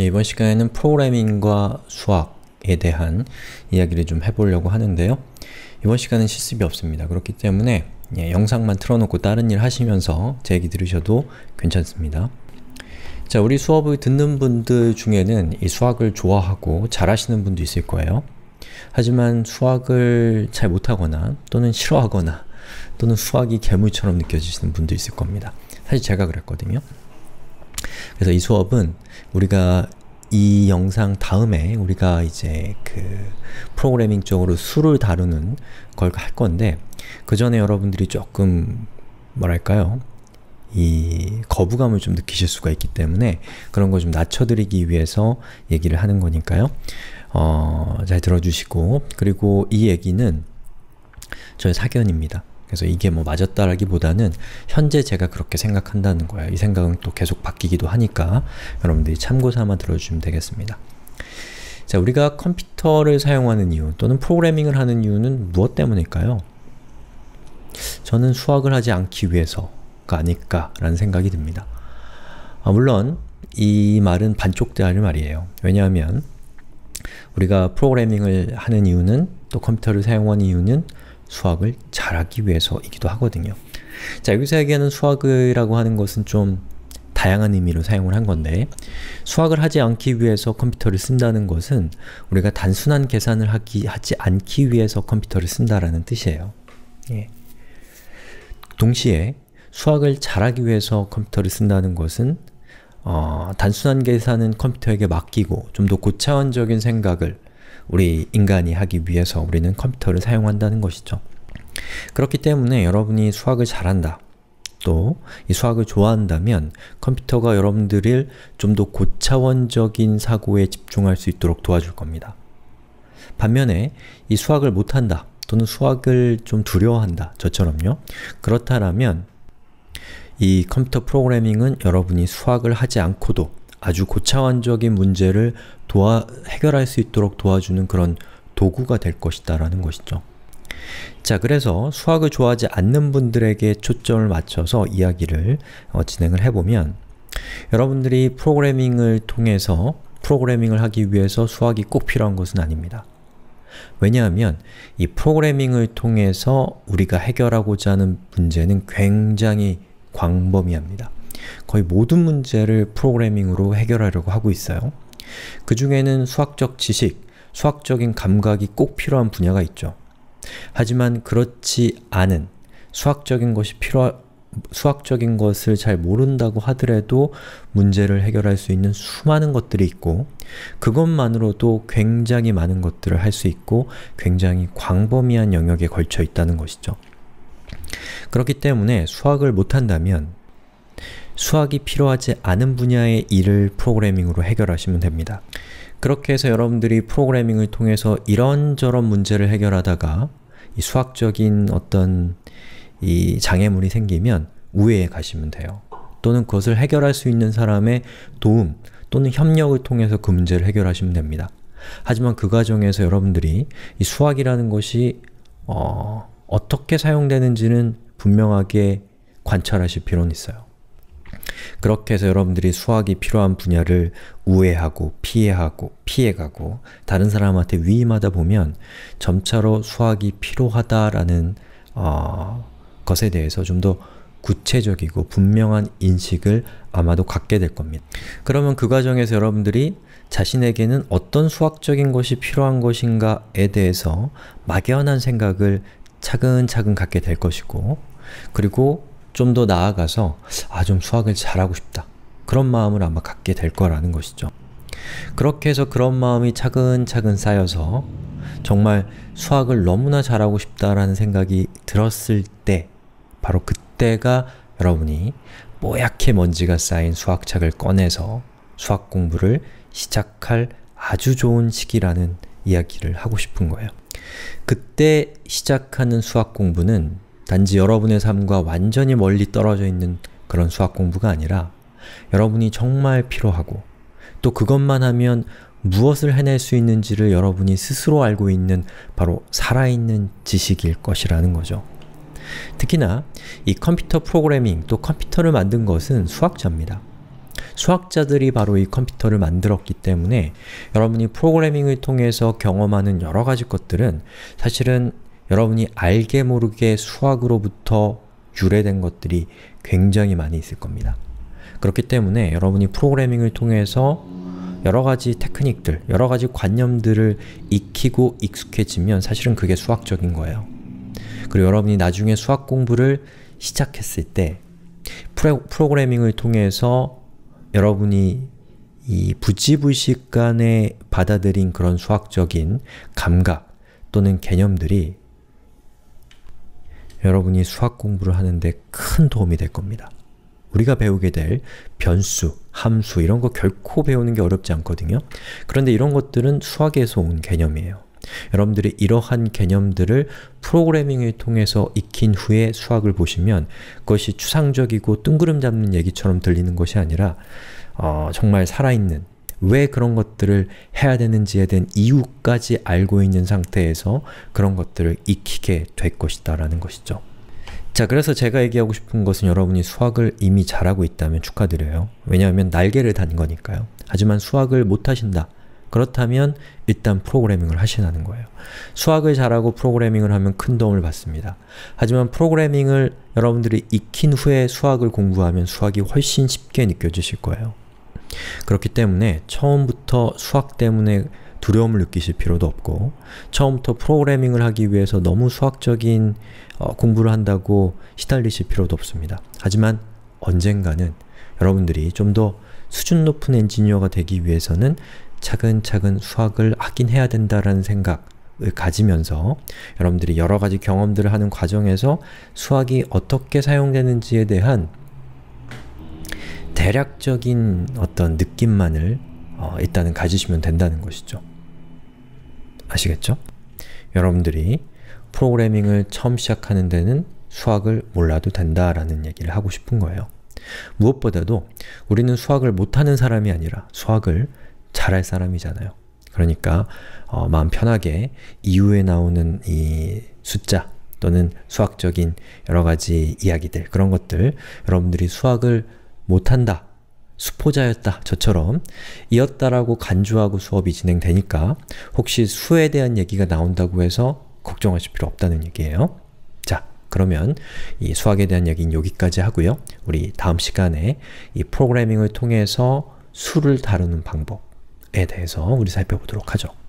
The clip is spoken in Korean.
예, 이번 시간에는 프로그래밍과 수학에 대한 이야기를 좀 해보려고 하는데요. 이번 시간은 실습이 없습니다. 그렇기 때문에 예, 영상만 틀어놓고 다른 일 하시면서 제 얘기 들으셔도 괜찮습니다. 자, 우리 수업을 듣는 분들 중에는 이 수학을 좋아하고 잘하시는 분도 있을 거예요. 하지만 수학을 잘 못하거나 또는 싫어하거나 또는 수학이 괴물처럼 느껴지시는 분도 있을 겁니다. 사실 제가 그랬거든요. 그래서 이 수업은 우리가 이 영상 다음에 우리가 이제 그 프로그래밍 쪽으로 수를 다루는 걸 할 건데 그 전에 여러분들이 조금 뭐랄까요? 이 거부감을 좀 느끼실 수가 있기 때문에 그런 걸 좀 낮춰드리기 위해서 얘기를 하는 거니까요. 어, 잘 들어주시고 그리고 이 얘기는 저의 사견입니다. 그래서 이게 뭐 맞았다라기보다는 현재 제가 그렇게 생각한다는 거예요. 이 생각은 또 계속 바뀌기도 하니까 여러분들이 참고 삼아 들어주시면 되겠습니다. 자, 우리가 컴퓨터를 사용하는 이유 또는 프로그래밍을 하는 이유는 무엇 때문일까요? 저는 수학을 하지 않기 위해서가 아닐까라는 생각이 듭니다. 아, 물론 이 말은 반쪽대할 말이에요. 왜냐하면 우리가 프로그래밍을 하는 이유는 또 컴퓨터를 사용하는 이유는 수학을 잘하기 위해서이기도 하거든요. 자, 여기서 얘기하는 수학이라고 하는 것은 좀 다양한 의미로 사용을 한 건데 수학을 하지 않기 위해서 컴퓨터를 쓴다는 것은 우리가 단순한 계산을 하기, 하지 않기 위해서 컴퓨터를 쓴다라는 뜻이에요. 예. 동시에 수학을 잘하기 위해서 컴퓨터를 쓴다는 것은 어, 단순한 계산은 컴퓨터에게 맡기고 좀 더 고차원적인 생각을 우리 인간이 하기 위해서 우리는 컴퓨터를 사용한다는 것이죠. 그렇기 때문에 여러분이 수학을 잘한다. 또 이 수학을 좋아한다면 컴퓨터가 여러분들을 좀 더 고차원적인 사고에 집중할 수 있도록 도와줄 겁니다. 반면에 이 수학을 못한다 또는 수학을 좀 두려워한다 저처럼요. 그렇다라면 이 컴퓨터 프로그래밍은 여러분이 수학을 하지 않고도 아주 고차원적인 문제를 도와, 해결할 수 있도록 도와주는 그런 도구가 될 것이다라는 것이죠. 자, 그래서 수학을 좋아하지 않는 분들에게 초점을 맞춰서 이야기를 어, 진행을 해보면 여러분들이 프로그래밍을 통해서 프로그래밍을 하기 위해서 수학이 꼭 필요한 것은 아닙니다. 왜냐하면 이 프로그래밍을 통해서 우리가 해결하고자 하는 문제는 굉장히 광범위합니다. 거의 모든 문제를 프로그래밍으로 해결하려고 하고 있어요. 그 중에는 수학적 지식, 수학적인 감각이 꼭 필요한 분야가 있죠. 하지만 그렇지 않은 수학적인 것이 필요 수학적인 것을 잘 모른다고 하더라도 문제를 해결할 수 있는 수많은 것들이 있고 그것만으로도 굉장히 많은 것들을 할 수 있고 굉장히 광범위한 영역에 걸쳐 있다는 것이죠. 그렇기 때문에 수학을 못한다면 수학이 필요하지 않은 분야의 일을 프로그래밍으로 해결하시면 됩니다. 그렇게 해서 여러분들이 프로그래밍을 통해서 이런저런 문제를 해결하다가 수학적인 어떤 이 장애물이 생기면 우회해 가시면 돼요. 또는 그것을 해결할 수 있는 사람의 도움 또는 협력을 통해서 그 문제를 해결하시면 됩니다. 하지만 그 과정에서 여러분들이 이 수학이라는 것이 어, 어떻게 사용되는지는 분명하게 관찰하실 필요는 있어요. 그렇게 해서 여러분들이 수학이 필요한 분야를 우회하고 피해하고 피해가고 다른 사람한테 위임하다 보면 점차로 수학이 필요하다라는 어, 것에 대해서 좀 더 구체적이고 분명한 인식을 아마도 갖게 될 겁니다. 그러면 그 과정에서 여러분들이 자신에게는 어떤 수학적인 것이 필요한 것인가에 대해서 막연한 생각을 차근차근 갖게 될 것이고 그리고 좀더 나아가서 아, 좀 수학을 잘하고 싶다. 그런 마음을 아마 갖게 될 거라는 것이죠. 그렇게 해서 그런 마음이 차근차근 쌓여서 정말 수학을 너무나 잘하고 싶다라는 생각이 들었을 때 바로 그때가 여러분이 뽀얗게 먼지가 쌓인 수학책을 꺼내서 수학 공부를 시작할 아주 좋은 시기라는 이야기를 하고 싶은 거예요. 그때 시작하는 수학 공부는 단지 여러분의 삶과 완전히 멀리 떨어져 있는 그런 수학 공부가 아니라 여러분이 정말 필요하고 또 그것만 하면 무엇을 해낼 수 있는지를 여러분이 스스로 알고 있는 바로 살아있는 지식일 것이라는 거죠. 특히나 이 컴퓨터 프로그래밍 또 컴퓨터를 만든 것은 수학자입니다. 수학자들이 바로 이 컴퓨터를 만들었기 때문에 여러분이 프로그래밍을 통해서 경험하는 여러 가지 것들은 사실은 여러분이 알게 모르게 수학으로부터 유래된 것들이 굉장히 많이 있을 겁니다. 그렇기 때문에 여러분이 프로그래밍을 통해서 여러가지 테크닉들, 여러가지 관념들을 익히고 익숙해지면 사실은 그게 수학적인 거예요. 그리고 여러분이 나중에 수학 공부를 시작했을 때 프로, 그래밍을 통해서 여러분이 이 부지불식간에 받아들인 그런 수학적인 감각 또는 개념들이 여러분이 수학 공부를 하는데 큰 도움이 될 겁니다. 우리가 배우게 될 변수, 함수 이런 거 결코 배우는 게 어렵지 않거든요. 그런데 이런 것들은 수학에서 온 개념이에요. 여러분들이 이러한 개념들을 프로그래밍을 통해서 익힌 후에 수학을 보시면 그것이 추상적이고 뜬구름 잡는 얘기처럼 들리는 것이 아니라 어, 정말 살아있는 왜 그런 것들을 해야 되는지에 대한 이유까지 알고 있는 상태에서 그런 것들을 익히게 될 것이다 라는 것이죠. 자, 그래서 제가 얘기하고 싶은 것은 여러분이 수학을 이미 잘하고 있다면 축하드려요. 왜냐하면 날개를 단 거니까요. 하지만 수학을 못하신다. 그렇다면 일단 프로그래밍을 하시라는 거예요. 수학을 잘하고 프로그래밍을 하면 큰 도움을 받습니다. 하지만 프로그래밍을 여러분들이 익힌 후에 수학을 공부하면 수학이 훨씬 쉽게 느껴지실 거예요. 그렇기 때문에 처음부터 수학 때문에 두려움을 느끼실 필요도 없고 처음부터 프로그래밍을 하기 위해서 너무 수학적인 어, 공부를 한다고 시달리실 필요도 없습니다. 하지만 언젠가는 여러분들이 좀 더 수준 높은 엔지니어가 되기 위해서는 차근차근 수학을 하긴 해야 된다라는 생각을 가지면서 여러분들이 여러가지 경험들을 하는 과정에서 수학이 어떻게 사용되는지에 대한 대략적인 어떤 느낌만을 어, 일단은 가지시면 된다는 것이죠. 아시겠죠? 여러분들이 프로그래밍을 처음 시작하는 데는 수학을 몰라도 된다라는 얘기를 하고 싶은 거예요. 무엇보다도 우리는 수학을 못하는 사람이 아니라 수학을 잘할 사람이잖아요. 그러니까 어, 마음 편하게 이후에 나오는 이 숫자 또는 수학적인 여러 가지 이야기들 그런 것들 여러분들이 수학을 못한다, 수포자였다, 저처럼 이었다라고 간주하고 수업이 진행되니까 혹시 수에 대한 얘기가 나온다고 해서 걱정하실 필요 없다는 얘기예요. 자, 그러면 이 수학에 대한 얘기는 여기까지 하고요. 우리 다음 시간에 이 프로그래밍을 통해서 수를 다루는 방법에 대해서 우리 살펴보도록 하죠.